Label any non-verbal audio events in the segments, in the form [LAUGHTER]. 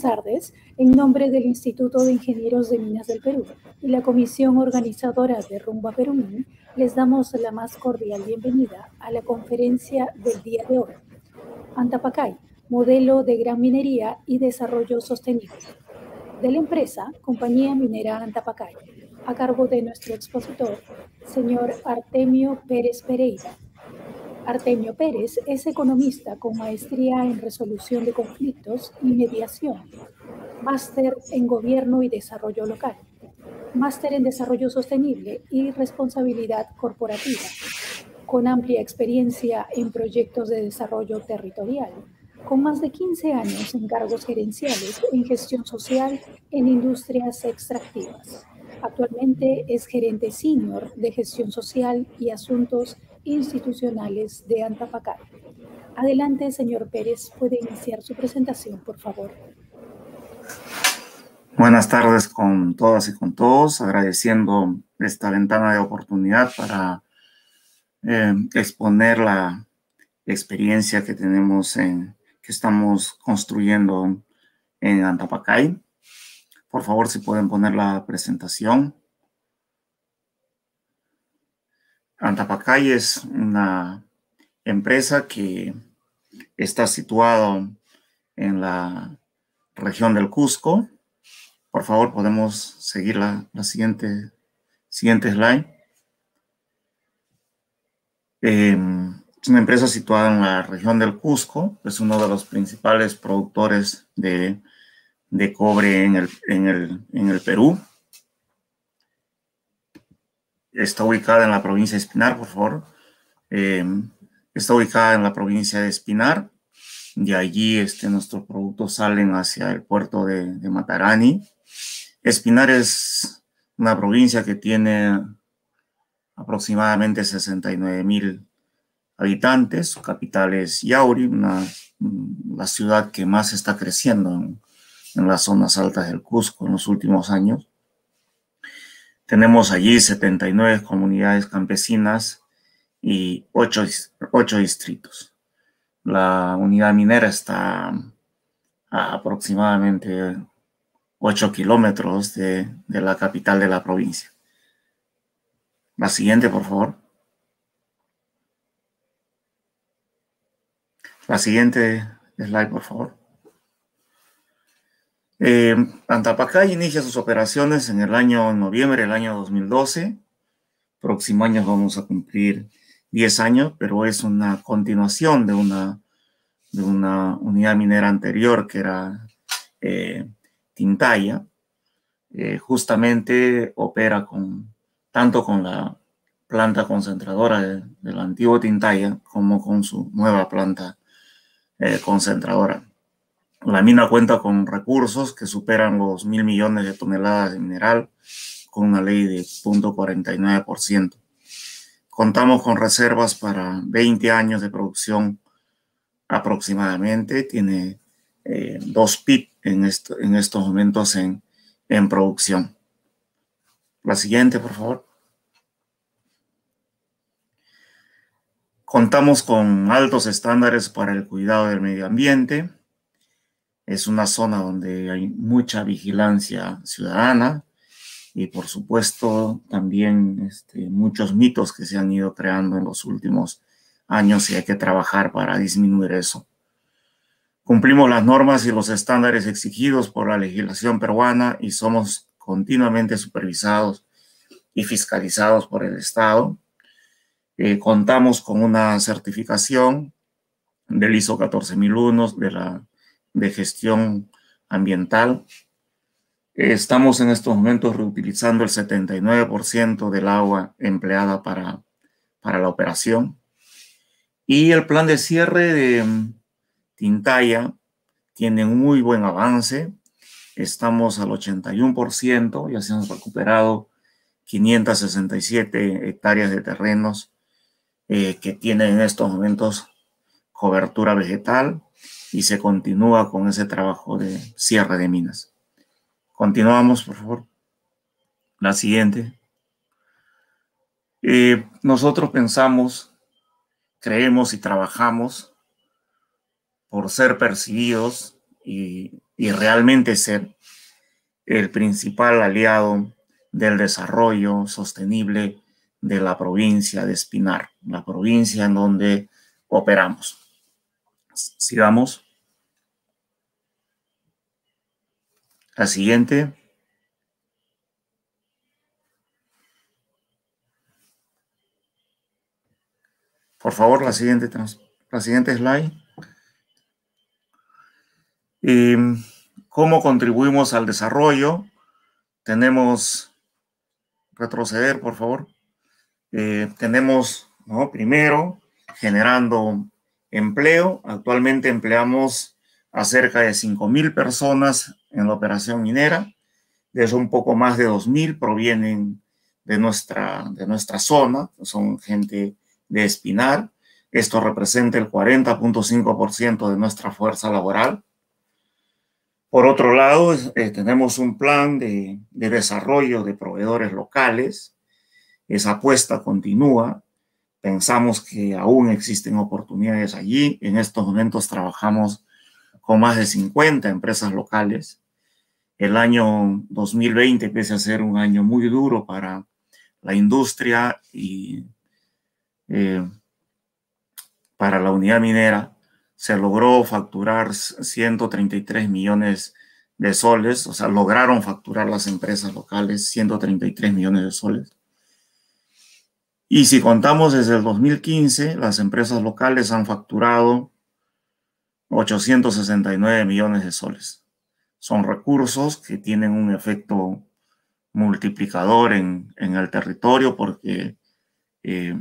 buenas tardes en nombre del Instituto de Ingenieros de Minas del Perú y la comisión organizadora de Rumba Perumín. Les damos la más cordial bienvenida a la conferencia del día de hoy. Antapacay, modelo de gran minería y desarrollo sostenible. De la empresa Compañía Minera Antapacay, a cargo de nuestro expositor, señor Artemio Pérez Pereira, Artemio Pérez es economista con maestría en resolución de conflictos y mediación, máster en gobierno y desarrollo local, máster en desarrollo sostenible y responsabilidad corporativa, con amplia experiencia en proyectos de desarrollo territorial, con más de 15 años en cargos gerenciales en gestión social en industrias extractivas. Actualmente es gerente senior de gestión social y asuntos institucionales de Antapacá. Adelante, señor Pérez, puede iniciar su presentación, por favor. Buenas tardes con todas y con todos, agradeciendo esta ventana de oportunidad para eh, exponer la experiencia que tenemos en que estamos construyendo en Antapacay. Por favor, si pueden poner la presentación. Antapacay es una empresa que está situada en la región del Cusco. Por favor, podemos seguir la, siguiente, siguiente slide. Em, es una empresa situada en la región del Cusco, es uno de los principales productores de, cobre en el Perú está ubicada en la provincia de Espinar, por favor. Em, está ubicada en la provincia de Espinar. De allí este, nuestros productos salen hacia el puerto de, Matarani. Espinar es una provincia que tiene aproximadamente 69 mil habitantes. Su capital es Yauri, una, mm, la ciudad que más está creciendo en las zonas altas del Cusco en los últimos años. Tenemos allí 79 comunidades campesinas y 8, distritos. La unidad minera está a aproximadamente 8 kilómetros de, de la capital de la provincia. La siguiente, por favor. La siguiente slide, por favor. Eh, Antapacay inicia sus operaciones en el año noviembre del año 2012. Próximo año vamos a cumplir 10 años, pero es una continuación de una, de una unidad minera anterior que era eh, Tintaya. Eh, justamente opera con, tanto con la planta concentradora del antiguo Tintaya como con su nueva planta concentradora. La mina cuenta con recursos que superan los mil millones de toneladas de mineral con una ley de 0.49%. Contamos con reservas para 20 años de producción aproximadamente. Tiene eh, dos PIB en, estos momentos en producción. La siguiente, por favor. Contamos con altos estándares para el cuidado del medio ambiente es una zona donde hay mucha vigilancia ciudadana y por supuesto también este, muchos mitos que se han ido creando en los últimos años y hay que trabajar para disminuir eso. Cumplimos las normas y los estándares exigidos por la legislación peruana y somos continuamente supervisados y fiscalizados por el Estado. Eh, contamos con una certificación del ISO 14001 de la de gestión ambiental. Estamos en estos momentos reutilizando el 79% del agua empleada para, para la operación. Y el plan de cierre de mm, Tintaya tiene un muy buen avance. Estamos al 81%, ya se han recuperado 567 hectáreas de terrenos eh, que tienen en estos momentos cobertura vegetal y se continúa con ese trabajo de cierre de minas. Continuamos, por favor. La siguiente. Eh, nosotros pensamos, creemos y trabajamos por ser percibidos y, y realmente ser el principal aliado del desarrollo sostenible de la provincia de Espinar, la provincia en donde operamos. Sigamos. La siguiente. Por favor, la siguiente, la siguiente slide. Y ¿Cómo contribuimos al desarrollo? Tenemos, retroceder, por favor. Eh, tenemos, ¿no? primero, generando empleo. Actualmente empleamos a cerca de 5.000 personas en la operación minera. De eso un poco más de 2.000 provienen de nuestra, de nuestra zona, son gente de Espinar. Esto representa el 40.5% de nuestra fuerza laboral. Por otro lado, eh, tenemos un plan de, de desarrollo de proveedores locales. Esa apuesta continúa. Pensamos que aún existen oportunidades allí. En estos momentos trabajamos con más de 50 empresas locales el año 2020 pese a ser un año muy duro para la industria y eh, para la unidad minera, se logró facturar 133 millones de soles, o sea, lograron facturar las empresas locales 133 millones de soles. Y si contamos desde el 2015, las empresas locales han facturado 869 millones de soles son recursos que tienen un efecto multiplicador en, el territorio porque eh,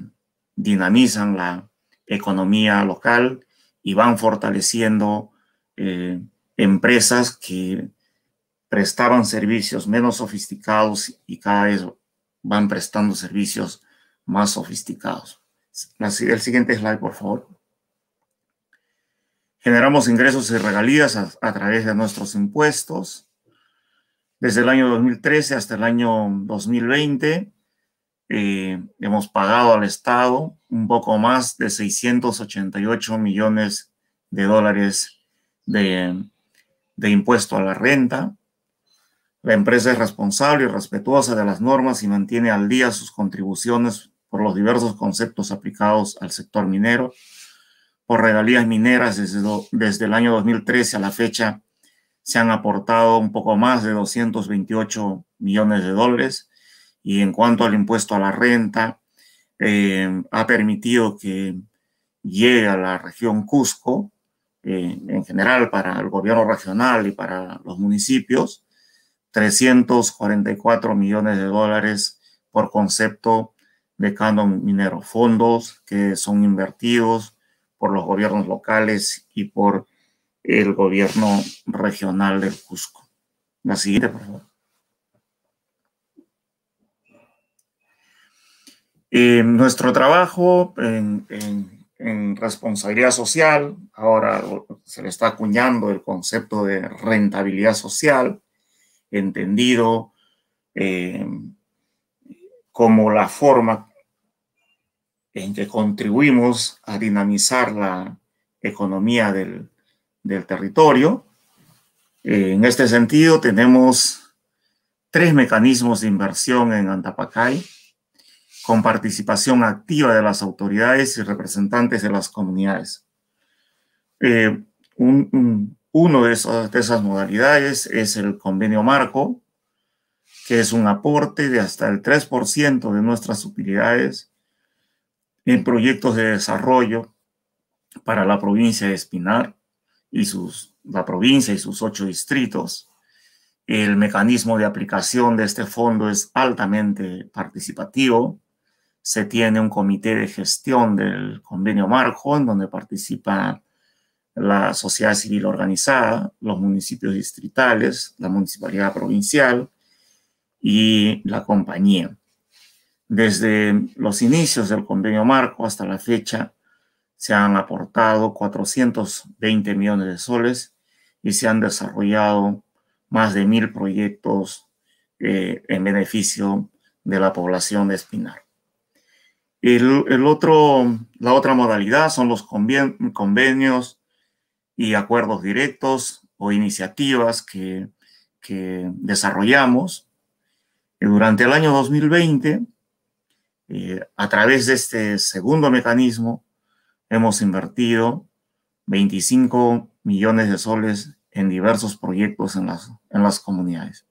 dinamizan la economía local y van fortaleciendo eh, empresas que prestaban servicios menos sofisticados y cada vez van prestando servicios más sofisticados. el siguiente slide, por favor. Generamos ingresos y regalías a, través de nuestros impuestos. Desde el año 2013 hasta el año 2020 eh, hemos pagado al Estado un poco más de 688 millones de dólares de, de impuesto a la renta. La empresa es responsable y respetuosa de las normas y mantiene al día sus contribuciones por los diversos conceptos aplicados al sector minero por regalías mineras desde, el año 2013 a la fecha se han aportado un poco más de 228 millones de dólares y en cuanto al impuesto a la renta, eh, ha permitido que llegue a la región Cusco, eh, en general para el gobierno regional y para los municipios, 344 millones de dólares por concepto de canon minero, fondos que son invertidos por los gobiernos locales y por el gobierno regional del Cusco. La siguiente, por favor. Eh, nuestro trabajo en, responsabilidad social, ahora se le está acuñando el concepto de rentabilidad social, entendido eh, como la forma en que contribuimos a dinamizar la economía del, territorio. Eh, en este sentido, tenemos tres mecanismos de inversión en Antapacay, con participación activa de las autoridades y representantes de las comunidades. Eh, uno de, de esas modalidades es el convenio marco, que es un aporte de hasta el 3% de nuestras utilidades en proyectos de desarrollo para la provincia de Espinar y sus, la provincia y sus ocho distritos. El mecanismo de aplicación de este fondo es altamente participativo. Se tiene un comité de gestión del convenio marco en donde participa la sociedad civil organizada, los municipios distritales, la municipalidad provincial y la compañía. Desde los inicios del convenio marco hasta la fecha, se han aportado 420 millones de soles y se han desarrollado más de mil proyectos eh, en beneficio de la población de Espinar. El, otro, la otra modalidad son los convenios y acuerdos directos o iniciativas que, que desarrollamos. Durante el año 2020 eh, a través de este segundo mecanismo hemos invertido 25 millones de soles en diversos proyectos en las, en las comunidades.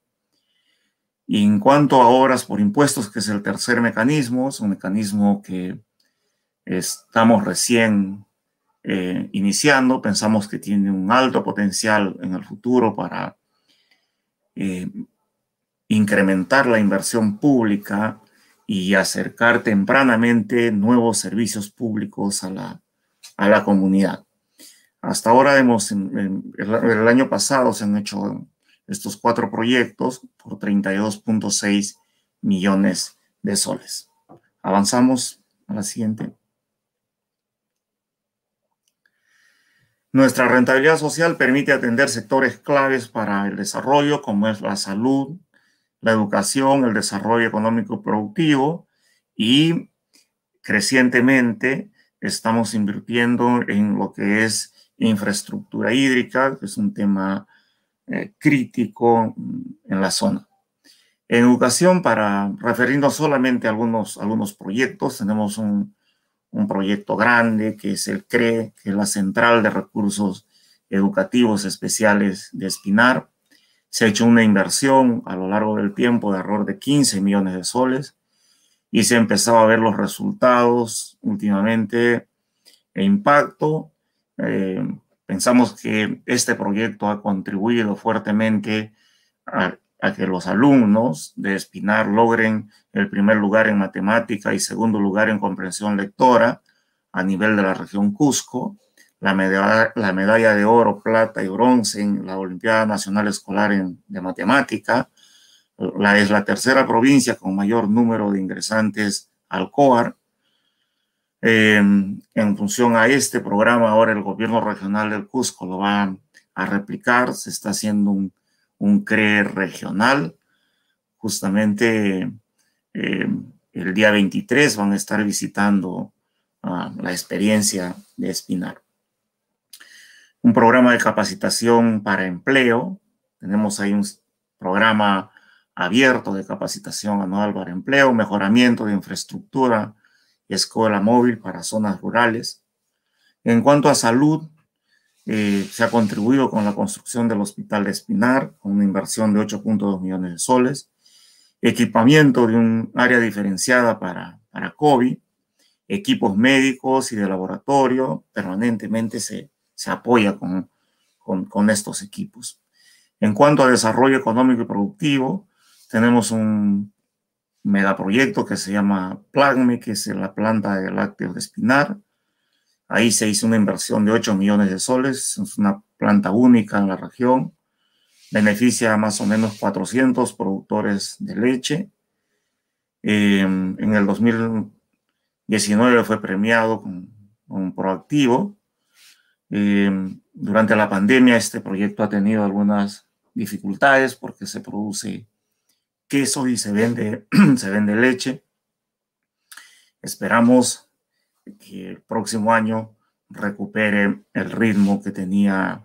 Y en cuanto a obras por impuestos, que es el tercer mecanismo, es un mecanismo que estamos recién eh, iniciando, pensamos que tiene un alto potencial en el futuro para eh, incrementar la inversión pública y acercar tempranamente nuevos servicios públicos a la, comunidad. Hasta ahora hemos, en, el año pasado se han hecho estos cuatro proyectos por 32.6 millones de soles. Avanzamos a la siguiente. Nuestra rentabilidad social permite atender sectores claves para el desarrollo, como es la salud, la educación, el desarrollo económico productivo y crecientemente estamos invirtiendo en lo que es infraestructura hídrica, que es un tema eh, crítico en la zona. En educación, para referirnos solamente a algunos, algunos proyectos, tenemos un, un proyecto grande que es el CRE, que es la Central de Recursos Educativos Especiales de Espinar. Se ha hecho una inversión a lo largo del tiempo de error de 15 millones de soles y se ha empezado a ver los resultados últimamente e impacto. Eh, pensamos que este proyecto ha contribuido fuertemente a, a que los alumnos de Espinar logren el primer lugar en matemática y segundo lugar en comprensión lectora a nivel de la región Cusco la medalla, la medalla de oro, plata y bronce en la Olimpiada Nacional Escolar de Matemática. La, es la tercera provincia con mayor número de ingresantes al COAR. Em, en función a este programa, ahora el gobierno regional del Cusco lo va a replicar. Se está haciendo un, un CRE regional. Justamente em, el día 23 van a estar visitando ah, la experiencia de Espinar un programa de capacitación para empleo. Tenemos ahí un programa abierto de capacitación anual para empleo, mejoramiento de infraestructura, escuela móvil para zonas rurales. En cuanto a salud, eh, se ha contribuido con la construcción del Hospital de Espinar, con una inversión de 8.2 millones de soles, equipamiento de un área diferenciada para, para COVID, equipos médicos y de laboratorio, permanentemente se, se apoya con, con, estos equipos. En cuanto a desarrollo económico y productivo, tenemos un megaproyecto que se llama Plagme, que es la planta de lácteos de Espinar. Ahí se hizo una inversión de 8 millones de soles, es una planta única en la región, beneficia a más o menos 400 productores de leche. Eh, en el 2019 fue premiado con, un Proactivo eh, durante la pandemia este proyecto ha tenido algunas dificultades porque se produce queso y se vende, [CLEARS THROAT] se vende leche. Esperamos que el próximo año recupere el ritmo que tenía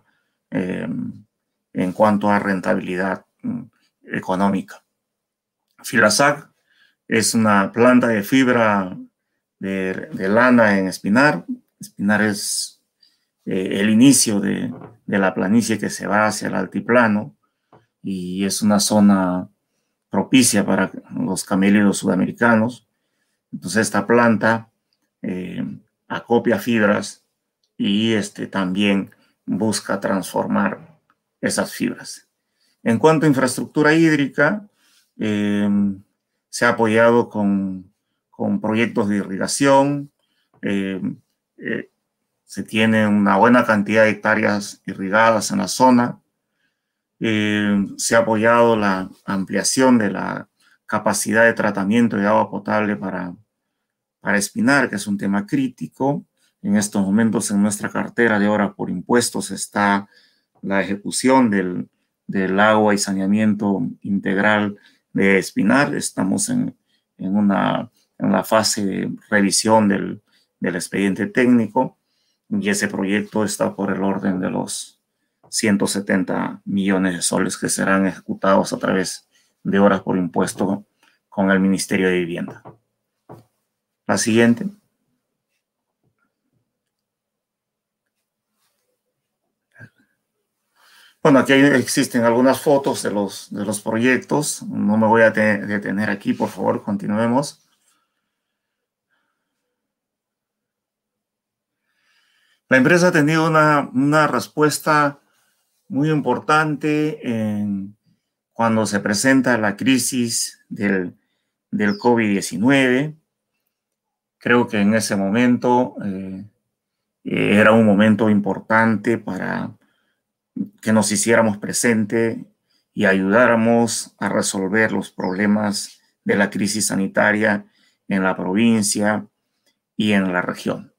em, en cuanto a rentabilidad mm, económica. Filasac es una planta de fibra de, de lana en espinar. Espinar es eh, el inicio de, la planicie que se va hacia el altiplano y es una zona propicia para los camélidos sudamericanos. Entonces esta planta eh, acopia fibras y este, también busca transformar esas fibras. En cuanto a infraestructura hídrica, eh, se ha apoyado con, proyectos de irrigación, se tiene una buena cantidad de hectáreas irrigadas en la zona. Eh, se ha apoyado la ampliación de la capacidad de tratamiento de agua potable para, para espinar, que es un tema crítico. En estos momentos en nuestra cartera de obra por impuestos está la ejecución del, agua y saneamiento integral de Espinar. Estamos en, una, en la fase de revisión del expediente técnico y ese proyecto está por el orden de los 170 millones de soles que serán ejecutados a través de horas por impuesto con el Ministerio de Vivienda. La siguiente. Bueno, aquí existen algunas fotos de los, de los proyectos. No me voy a detener aquí, por favor, continuemos. La empresa ha tenido una, respuesta muy importante cuando se presenta la crisis del, COVID-19. Creo que en ese momento eh, era un momento importante para que nos hiciéramos presente y ayudáramos a resolver los problemas de la crisis sanitaria en la provincia y en la región.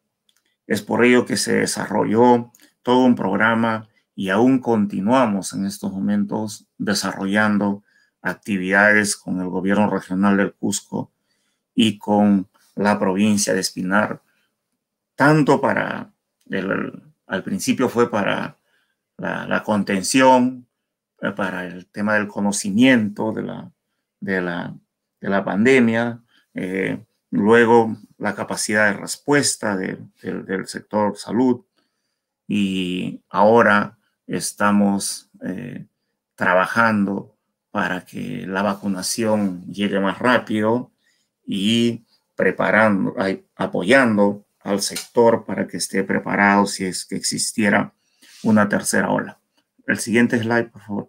Es por ello que se desarrolló todo un programa y aún continuamos en estos momentos desarrollando actividades con el gobierno regional del Cusco y con la provincia de Espinar, tanto para, al principio fue para la, contención, eh, para el tema del conocimiento de la, de de la pandemia, eh, luego la capacidad de respuesta del sector salud y ahora estamos eh, trabajando para que la vacunación llegue más rápido y preparando, apoyando al sector para que esté preparado si es que existiera una tercera ola. El siguiente slide, por favor.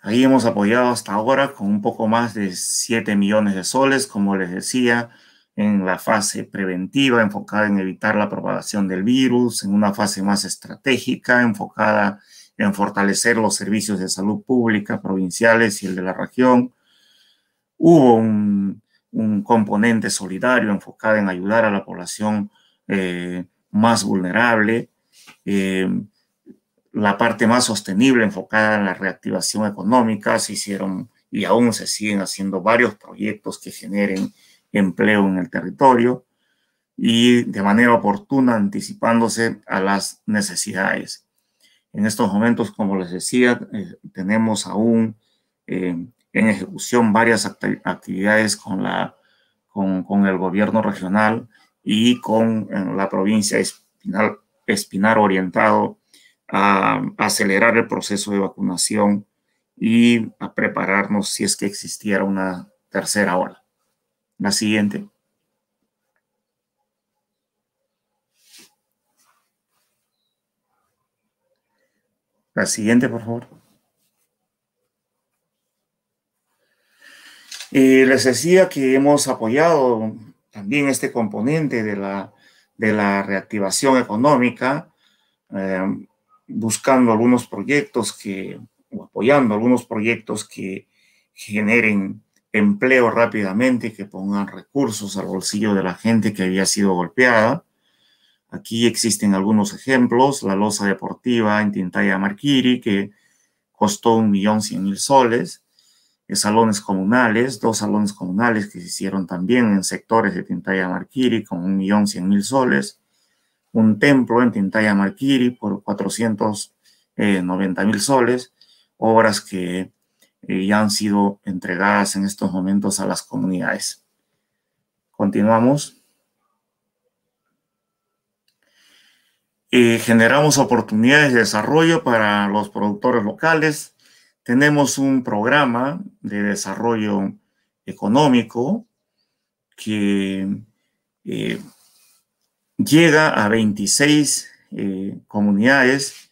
Ahí hemos apoyado hasta ahora con un poco más de 7 millones de soles, como les decía, en la fase preventiva, enfocada en evitar la propagación del virus, en una fase más estratégica, enfocada en fortalecer los servicios de salud pública provinciales y el de la región. Hubo un, componente solidario enfocado en ayudar a la población eh, más vulnerable. Eh, la parte más sostenible enfocada en la reactivación económica, se hicieron y aún se siguen haciendo varios proyectos que generen empleo en el territorio y de manera oportuna anticipándose a las necesidades. En estos momentos, como les decía, eh, tenemos aún eh, en ejecución varias actividades con, la, con, el gobierno regional y con la provincia Espinal, Espinar orientado a acelerar el proceso de vacunación y a prepararnos si es que existiera una tercera ola. La siguiente. La siguiente, por favor. Y eh, les decía que hemos apoyado también este componente de la, de la reactivación económica. Eh, buscando algunos proyectos que, o apoyando algunos proyectos que generen empleo rápidamente, que pongan recursos al bolsillo de la gente que había sido golpeada. Aquí existen algunos ejemplos, la losa deportiva en Tintaya Marquiri, que costó un millón cien mil soles, salones comunales, dos salones comunales que se hicieron también en sectores de Tintaya Marquiri con un millón cien mil soles, un templo en Tintaya Marquiri por 490 eh, mil soles, obras que eh, ya han sido entregadas en estos momentos a las comunidades. Continuamos. Eh, generamos oportunidades de desarrollo para los productores locales. Tenemos un programa de desarrollo económico que llega a 26 eh, comunidades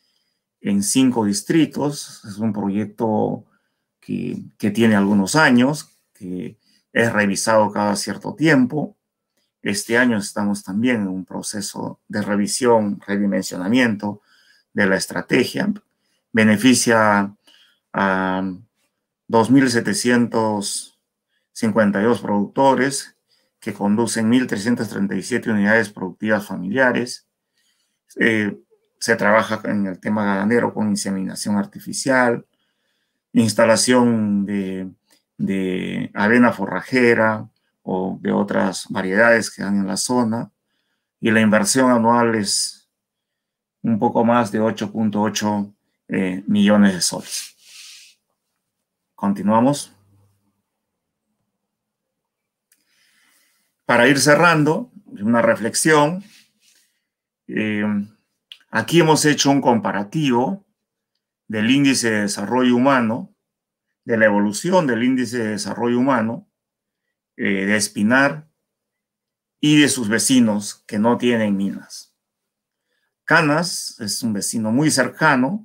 en cinco distritos. Es un proyecto que, que, tiene algunos años, que es revisado cada cierto tiempo. Este año estamos también en un proceso de revisión, redimensionamiento de la estrategia. Beneficia a 2.752 productores, que conducen 1.337 unidades productivas familiares. Eh, se trabaja en el tema ganadero con inseminación artificial, instalación de, arena forrajera o de otras variedades que dan en la zona. Y la inversión anual es un poco más de 8.8 eh, millones de soles. Continuamos. para ir cerrando, una reflexión. Eh, aquí hemos hecho un comparativo del índice de desarrollo humano, de la evolución del índice de desarrollo humano, eh, de Espinar y de sus vecinos que no tienen minas. Canas es un vecino muy cercano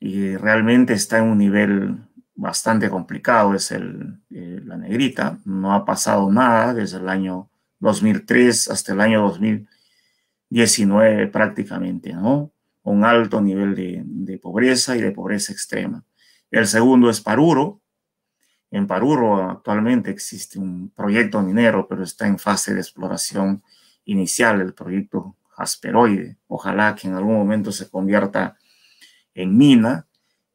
y realmente está en un nivel bastante complicado, es el, eh, la negrita. No ha pasado nada desde el año 2003 hasta el año 2019 prácticamente, ¿no? Un alto nivel de, de pobreza y de pobreza extrema. El segundo es Paruro. En Paruro actualmente existe un proyecto minero, pero está en fase de exploración inicial, el proyecto Asperoide. Ojalá que en algún momento se convierta en mina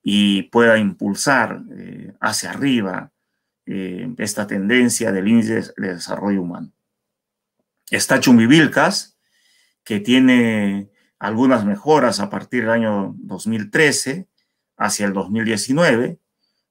y pueda impulsar eh, hacia arriba eh, esta tendencia del índice de desarrollo humano. Está Chumbivilcas, que tiene algunas mejoras a partir del año 2013 hacia el 2019,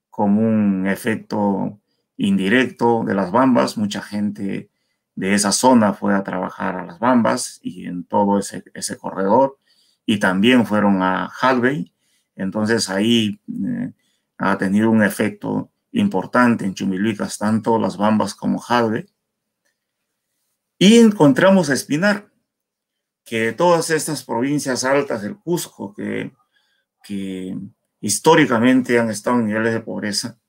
como un efecto indirecto de las bambas. Mucha gente de esa zona fue a trabajar a las bambas y en todo ese, ese corredor, y también fueron a Halvey entonces ahí eh, ha tenido un efecto importante en Chumilucas, tanto las bambas como jade. Y encontramos a Espinar, que todas estas provincias altas del Cusco, que, que históricamente han estado en niveles de pobreza,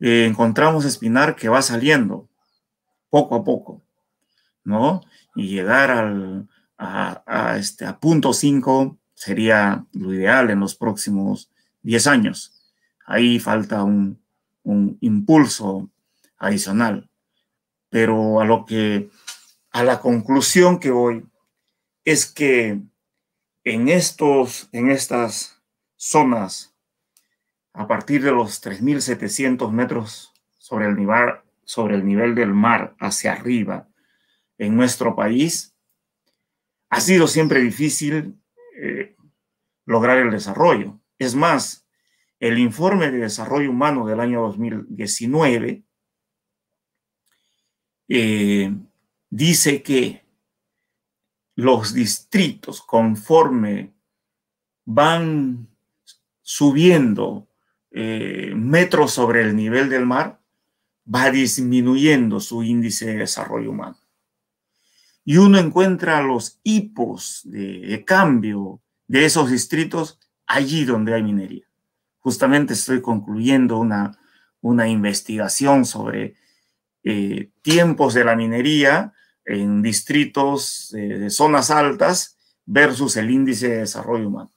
eh, encontramos a Espinar que va saliendo poco a poco, ¿no? Y llegar al, a, este, a punto 5 sería lo ideal en los próximos 10 años. Ahí falta un, impulso adicional. Pero a lo que, a la conclusión que voy es que en estos, en estas zonas, a partir de los 3.700 metros sobre el, nivel, sobre el nivel del mar hacia arriba en nuestro país, ha sido siempre difícil eh, lograr el desarrollo. Es más, el informe de desarrollo humano del año 2019 eh, dice que los distritos conforme van subiendo eh, metros sobre el nivel del mar, va disminuyendo su índice de desarrollo humano. Y uno encuentra los hipos de cambio de esos distritos allí donde hay minería. Justamente estoy concluyendo una, una investigación sobre eh, tiempos de la minería en distritos eh, de zonas altas versus el índice de desarrollo humano.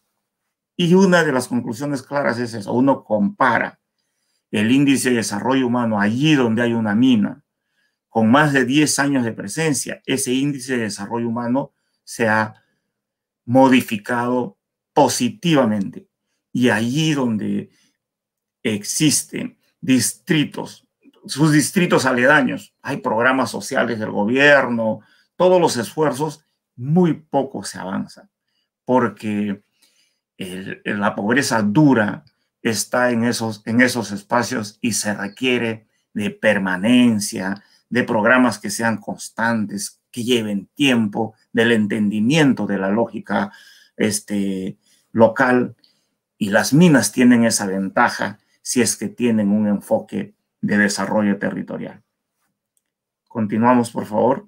Y una de las conclusiones claras es eso, uno compara el índice de desarrollo humano allí donde hay una mina, con más de 10 años de presencia, ese índice de desarrollo humano se ha modificado positivamente. Y allí donde existen distritos, sus distritos aledaños, hay programas sociales del gobierno, todos los esfuerzos, muy poco se avanza, porque la pobreza dura está en esos, en esos espacios y se requiere de permanencia, de programas que sean constantes, que lleven tiempo del entendimiento de la lógica este, local y las minas tienen esa ventaja si es que tienen un enfoque de desarrollo territorial. Continuamos, por favor.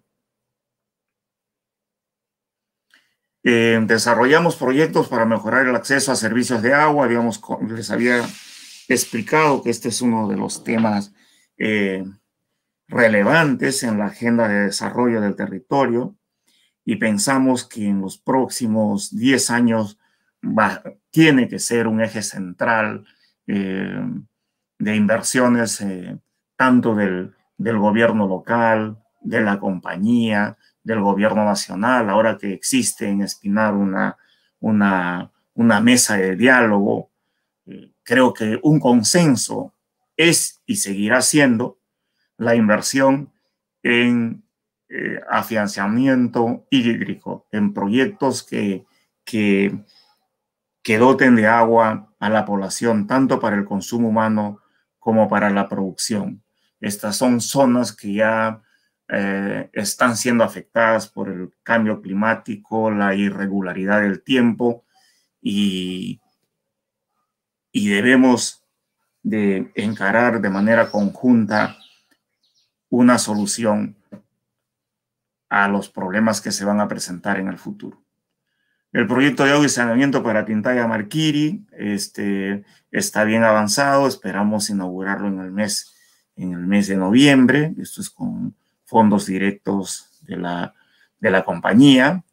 Eh, desarrollamos proyectos para mejorar el acceso a servicios de agua. Habíamos, les había explicado que este es uno de los temas eh, relevantes en la agenda de desarrollo del territorio y pensamos que en los próximos 10 años va, tiene que ser un eje central eh, de inversiones eh, tanto del, gobierno local, de la compañía, del gobierno nacional, ahora que existe en Espinar una, una, una mesa de diálogo, eh, creo que un consenso es y seguirá siendo la inversión en eh, afianzamiento hídrico, en proyectos que, que, doten de agua a la población, tanto para el consumo humano como para la producción. Estas son zonas que ya eh, están siendo afectadas por el cambio climático, la irregularidad del tiempo y, debemos de encarar de manera conjunta una solución a los problemas que se van a presentar en el futuro. El proyecto de agua y saneamiento para Tintaya Marquiri este, está bien avanzado, esperamos inaugurarlo en el, mes, en el mes de noviembre, esto es con fondos directos de la, de la compañía.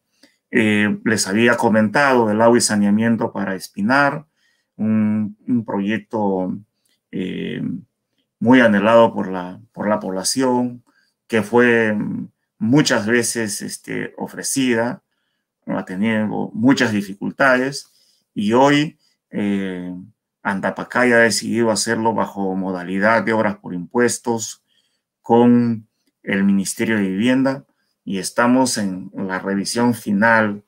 Eh, les había comentado del agua y saneamiento para Espinar, un, proyecto eh, muy anhelado por la, por la población, que fue mm, muchas veces este, ofrecida, ha tenido muchas dificultades y hoy eh, ha decidido hacerlo bajo modalidad de obras por impuestos con el Ministerio de Vivienda y estamos en la revisión final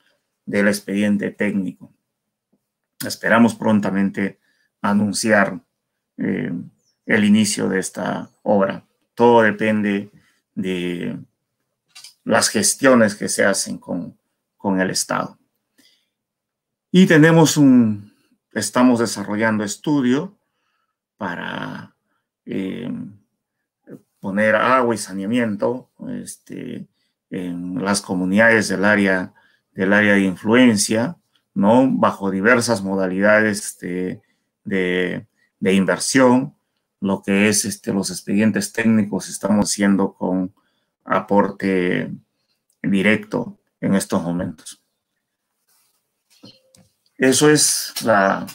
del expediente técnico. Esperamos prontamente anunciar eh, el inicio de esta obra. Todo depende de las gestiones que se hacen con, con el Estado. Y tenemos un, estamos desarrollando estudio para eh, poner agua y saneamiento este, en las comunidades del área, del área de influencia, ¿no? bajo diversas modalidades este, de inversión, lo que es este, los expedientes técnicos, estamos haciendo con aporte directo en estos momentos. Eso es la,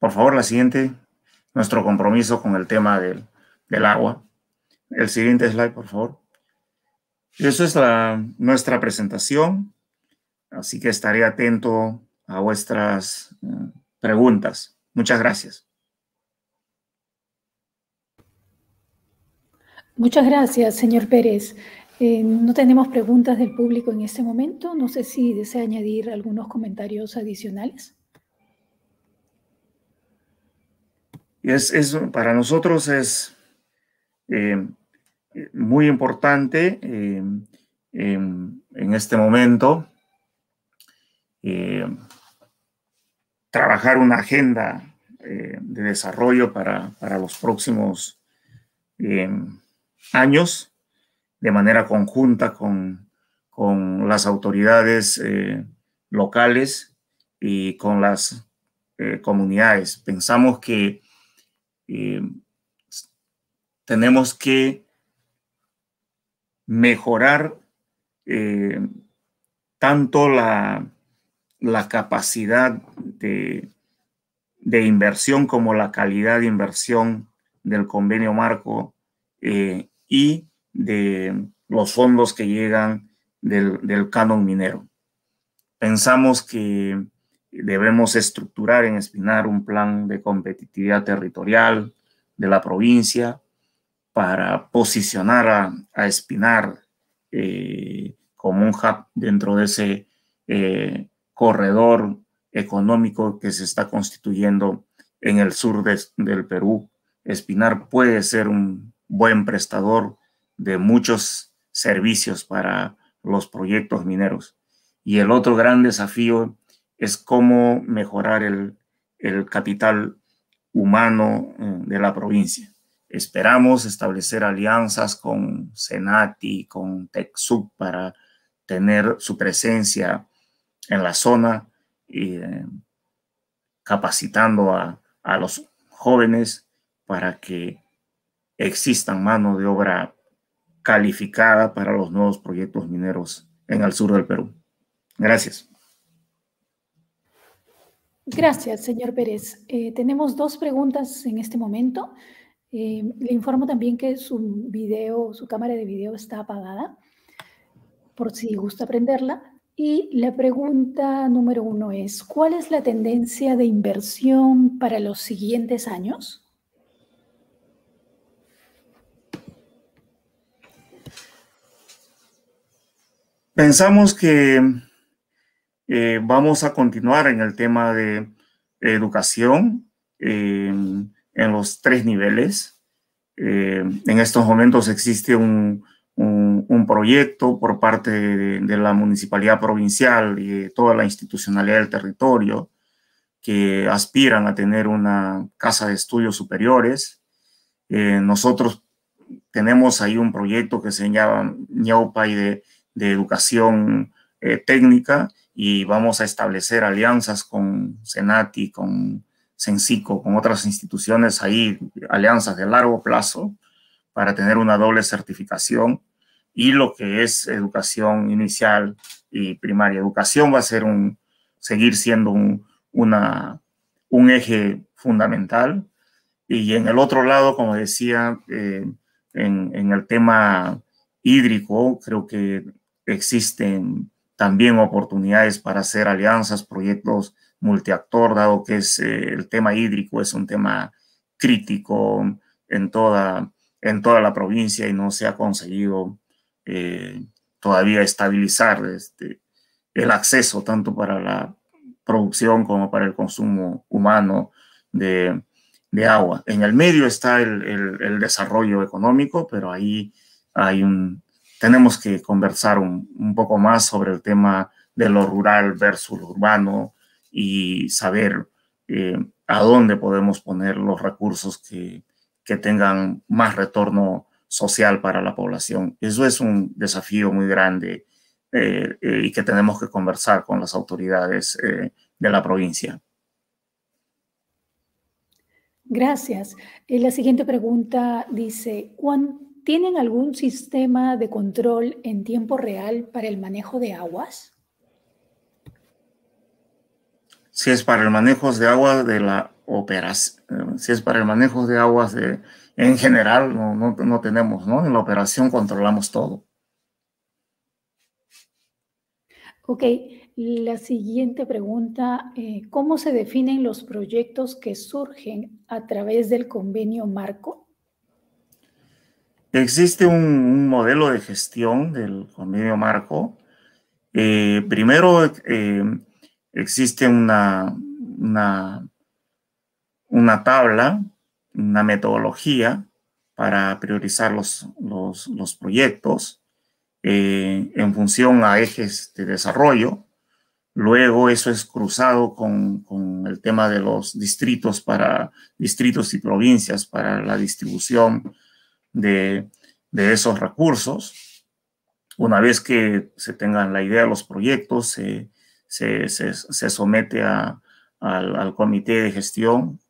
por favor, la siguiente, nuestro compromiso con el tema del, agua. El siguiente slide, por favor. Eso es la, nuestra presentación, así que estaré atento a vuestras eh, preguntas. Muchas gracias. Muchas gracias, señor Pérez. Eh, no tenemos preguntas del público en este momento. No sé si desea añadir algunos comentarios adicionales. para nosotros es eh, muy importante eh, en, este momento trabajar una agenda de desarrollo para, para los próximos años años de manera conjunta con, las autoridades eh, locales y con las eh, comunidades. Pensamos que eh, tenemos que mejorar tanto la, capacidad de, inversión como la calidad de inversión del convenio marco y de los fondos que llegan del, canon minero. Pensamos que debemos estructurar en Espinar un plan de competitividad territorial de la provincia para posicionar a, Espinar eh, como un hub dentro de ese eh, corredor económico que se está constituyendo en el sur del Perú. Espinar puede ser un buen prestador de muchos servicios para los proyectos mineros. Y el otro gran desafío es cómo mejorar el, capital humano eh, de la provincia. Esperamos establecer alianzas con Senati, con TechSoup para tener su presencia en la zona, eh, capacitando a los jóvenes para que existan mano de obra calificada para los nuevos proyectos mineros en el sur del Perú. Gracias. Gracias, señor Pérez. Eh, tenemos dos preguntas en este momento. Eh, le informo también que su video, su cámara de video está apagada, por si gusta prenderla. Y la pregunta número uno es, ¿cuál es la tendencia de inversión para los siguientes años? Pensamos que eh, vamos a continuar en el tema de educación eh, en los tres niveles. Eh, en estos momentos existe un, proyecto por parte de, la municipalidad provincial y toda la institucionalidad del territorio que aspiran a tener una casa de estudios superiores. nosotros tenemos ahí un proyecto que se llama y de de educación eh, técnica y vamos a establecer alianzas con Senati, con Sensico, con otras instituciones ahí, alianzas de largo plazo para tener una doble certificación y lo que es educación inicial y primaria. Educación va a ser un, seguir siendo un, una, un eje fundamental. Y en el otro lado, como decía, eh, en, en, el tema hídrico, creo que existen también oportunidades para hacer alianzas, proyectos multiactor, dado que es, eh, el tema hídrico es un tema crítico en toda, en toda la provincia y no se ha conseguido eh, todavía estabilizar este, el acceso tanto para la producción como para el consumo humano de, de agua. En el medio está el, el desarrollo económico, pero ahí hay un, tenemos que conversar un, poco más sobre el tema de lo rural versus lo urbano y saber eh, a dónde podemos poner los recursos que, tengan más retorno social para la población. Eso es un desafío muy grande eh, eh, y que tenemos que conversar con las autoridades de la provincia. Gracias. la siguiente pregunta dice, ¿cuánto ¿Tienen algún sistema de control en tiempo real para el manejo de aguas? Si es para el manejo de aguas de la operación, si es para el manejo de aguas en general, no, tenemos, ¿no? En la operación controlamos todo. Ok, la siguiente pregunta, eh, ¿cómo se definen los proyectos que surgen a través del convenio marco? Existe un, modelo de gestión del convenio marco. Eh, primero, eh, existe una, una, tabla, una metodología para priorizar los, los, proyectos eh, en función a ejes de desarrollo. Luego eso es cruzado con, con, el tema de los distritos para distritos y provincias para la distribución de, esos recursos. Una vez que se tengan la idea de los proyectos, se, somete al, comité de gestión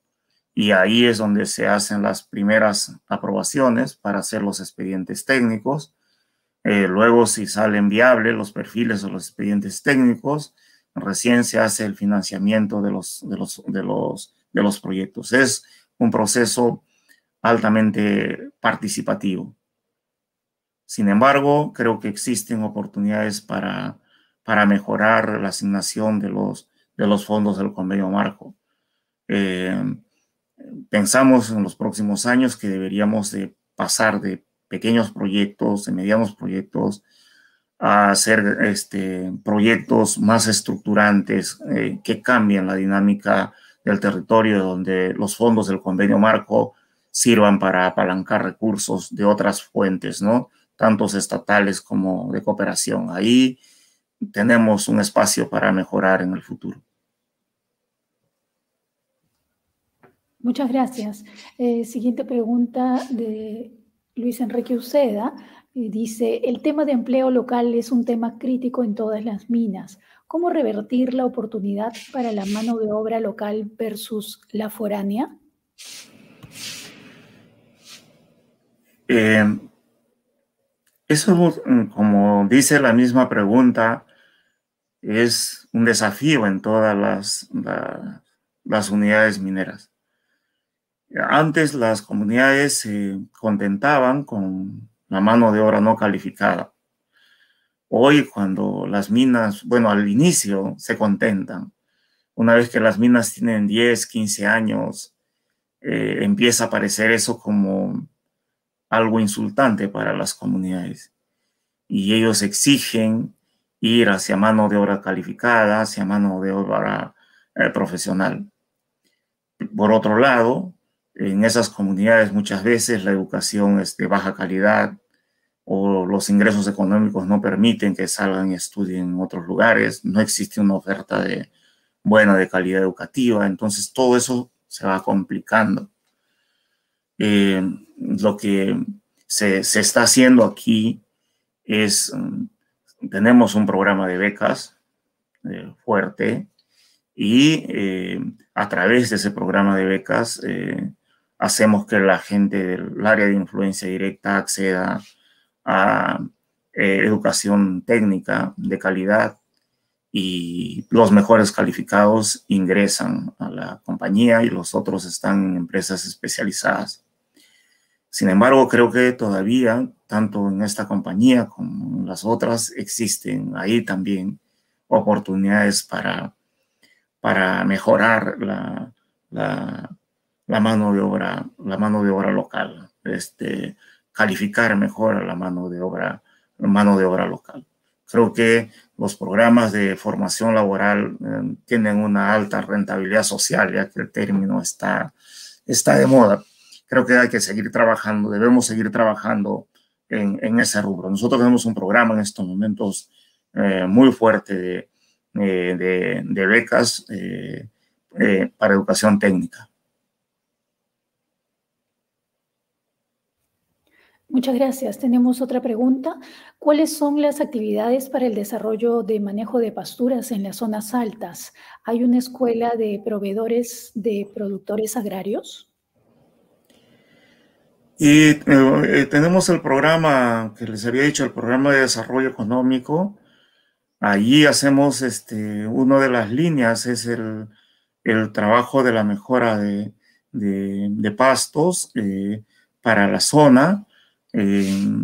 y ahí es donde se hacen las primeras aprobaciones para hacer los expedientes técnicos. Eh, luego, si salen viables los perfiles o los expedientes técnicos, recién se hace el financiamiento de los, de los, de los, de los proyectos. Es un proceso altamente participativo. Sin embargo, creo que existen oportunidades para, para mejorar la asignación de los, de los fondos del convenio marco. Eh, pensamos en los próximos años que deberíamos pasar de pequeños proyectos, de medianos proyectos, a hacer este, proyectos más estructurantes eh, que cambien la dinámica del territorio donde los fondos del convenio marco sirvan para apalancar recursos de otras fuentes, ¿no? Tantos estatales como de cooperación. Ahí tenemos un espacio para mejorar en el futuro. Muchas gracias. Eh, siguiente pregunta de Luis Enrique Uceda. dice, el tema de empleo local es un tema crítico en todas las minas. ¿Cómo revertir la oportunidad para la mano de obra local versus la foránea? Eh, eso, como dice la misma pregunta, es un desafío en todas las, las unidades mineras. Antes las comunidades se contentaban con la mano de obra no calificada. Hoy cuando las minas, bueno, al inicio se contentan. Una vez que las minas tienen 10, 15 años, eh, empieza a aparecer eso como algo insultante para las comunidades. Y ellos exigen ir hacia mano de obra calificada, hacia mano de obra eh, profesional. Por otro lado, en esas comunidades muchas veces la educación es de baja calidad o los ingresos económicos no permiten que salgan y estudien en otros lugares, no existe una oferta de, buena de calidad educativa, entonces todo eso se va complicando. Eh, lo que se, está haciendo aquí es, mm, tenemos un programa de becas eh, fuerte y eh, a través de ese programa de becas hacemos que la gente del área de influencia directa acceda a educación técnica de calidad y los mejores calificados ingresan a la compañía y los otros están en empresas especializadas. Sin embargo, creo que todavía, tanto en esta compañía como en las otras, existen ahí también oportunidades para, para mejorar la, la, mano de obra, la mano de obra local, este, calificar mejor a la mano de obra, mano de obra local. Creo que los programas de formación laboral eh, tienen una alta rentabilidad social, ya que el término está, está de moda creo que hay que seguir trabajando, debemos seguir trabajando en, ese rubro. Nosotros tenemos un programa en estos momentos eh, muy fuerte de, eh, becas eh, para educación técnica. Muchas gracias. Tenemos otra pregunta. ¿Cuáles son las actividades para el desarrollo de manejo de pasturas en las zonas altas? ¿Hay una escuela de proveedores de productores agrarios? Y eh, tenemos el programa que les había dicho, el programa de desarrollo económico. Allí hacemos este, una de las líneas, es el, trabajo de la mejora de, pastos eh, para la zona. Eh,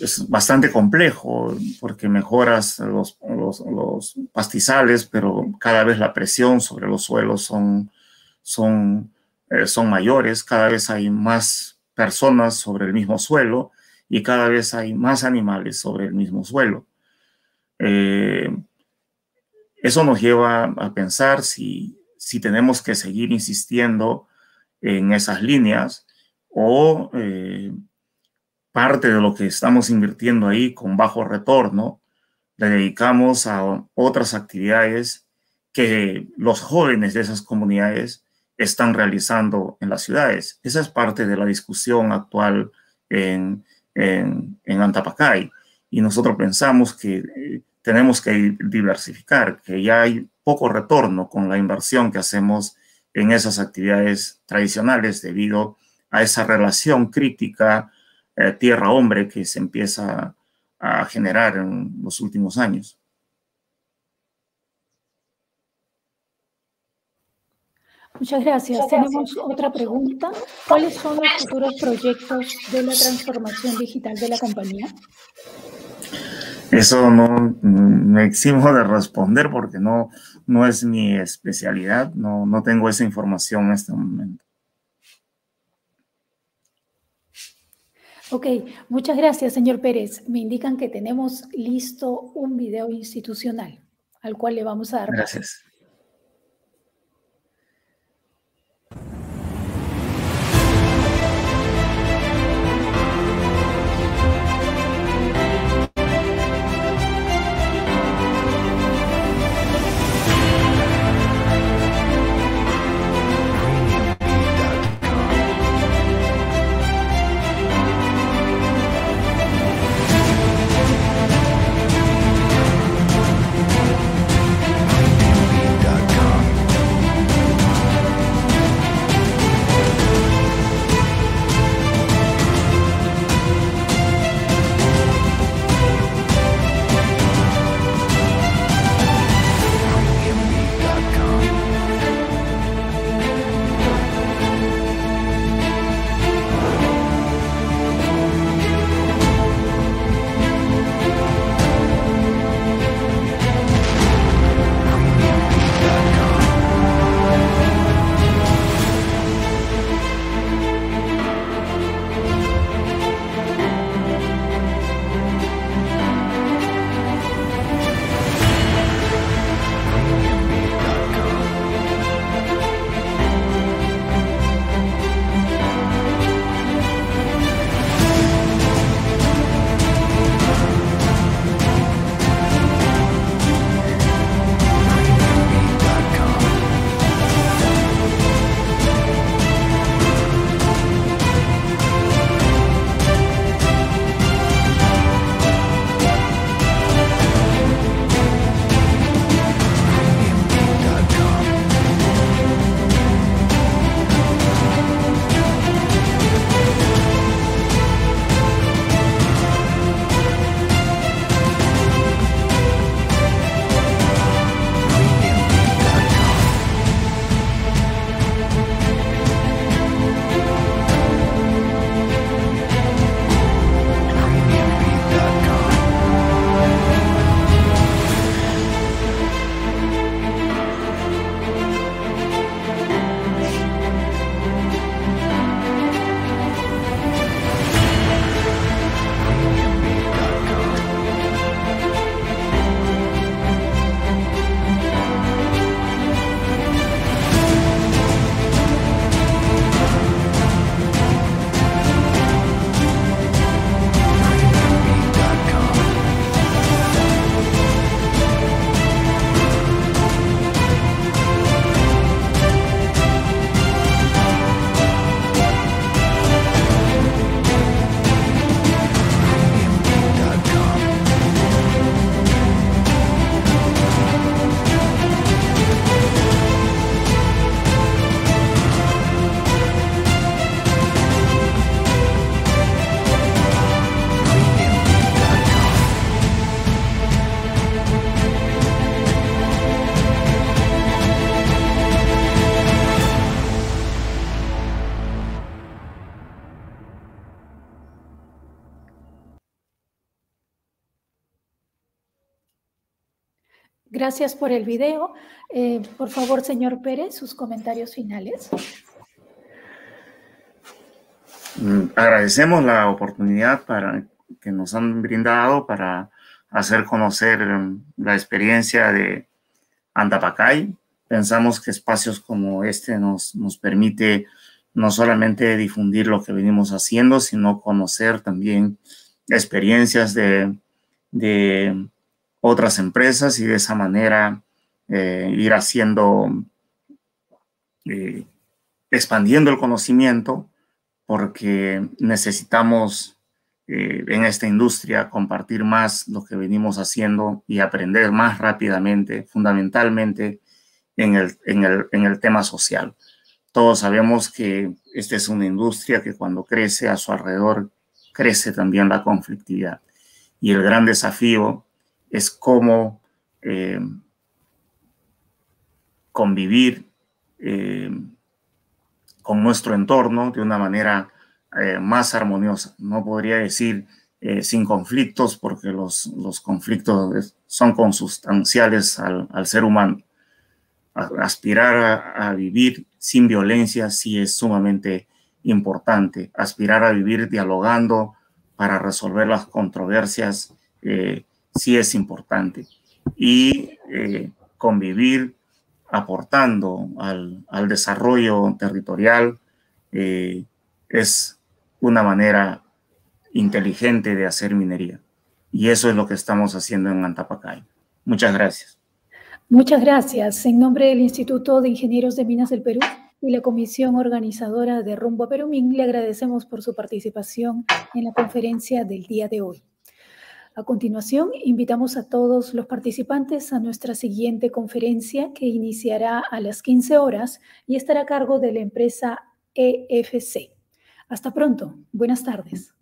es bastante complejo porque mejoras los, los, los, pastizales, pero cada vez la presión sobre los suelos son, son eh, son mayores, cada vez hay más personas sobre el mismo suelo y cada vez hay más animales sobre el mismo suelo. Eh, eso nos lleva a pensar si, tenemos que seguir insistiendo en esas líneas o eh, parte de lo que estamos invirtiendo ahí con bajo retorno le dedicamos a otras actividades que los jóvenes de esas comunidades están realizando en las ciudades. Esa es parte de la discusión actual en, en, Antapacay. Y nosotros pensamos que eh, tenemos que diversificar, que ya hay poco retorno con la inversión que hacemos en esas actividades tradicionales debido a esa relación crítica eh, tierra-hombre que se empieza a generar en los últimos años. Muchas gracias. Tenemos otra pregunta. ¿Cuáles son los futuros proyectos de la transformación digital de la compañía? Eso no mm, me eximo de responder porque no, no es mi especialidad, no, no tengo esa información en este momento. Ok, muchas gracias, señor Pérez. Me indican que tenemos listo un video institucional al cual le vamos a dar. Gracias. Gracias por el video. Eh, por favor, señor Pérez, sus comentarios finales. Mm, agradecemos la oportunidad para, que nos han brindado para hacer conocer em, la experiencia de Andapacay. Pensamos que espacios como este nos, nos permite no solamente difundir lo que venimos haciendo, sino conocer también experiencias de, de otras empresas y de esa manera eh, ir haciendo, eh, expandiendo el conocimiento, porque necesitamos eh, en esta industria compartir más lo que venimos haciendo y aprender más rápidamente, fundamentalmente en el, en el tema social. Todos sabemos que esta es una industria que cuando crece a su alrededor, crece también la conflictividad. Y el gran desafío es cómo eh, convivir eh, con nuestro entorno de una manera eh, más armoniosa. No podría decir sin conflictos, porque los, conflictos son consustanciales al, al ser humano. Aspirar a, vivir sin violencia sí es sumamente importante. Aspirar a vivir dialogando para resolver las controversias sí es importante. Y eh, convivir aportando al, desarrollo territorial eh, es una manera inteligente de hacer minería. Y eso es lo que estamos haciendo en Antapacay. Muchas gracias. Muchas gracias. En nombre del Instituto de Ingenieros de Minas del Perú y la comisión organizadora de Rumbo a Perumín, le agradecemos por su participación en la conferencia del día de hoy. A continuación, invitamos a todos los participantes a nuestra siguiente conferencia que iniciará a las 15 horas y estará a cargo de la empresa EFC. Hasta pronto. Buenas tardes.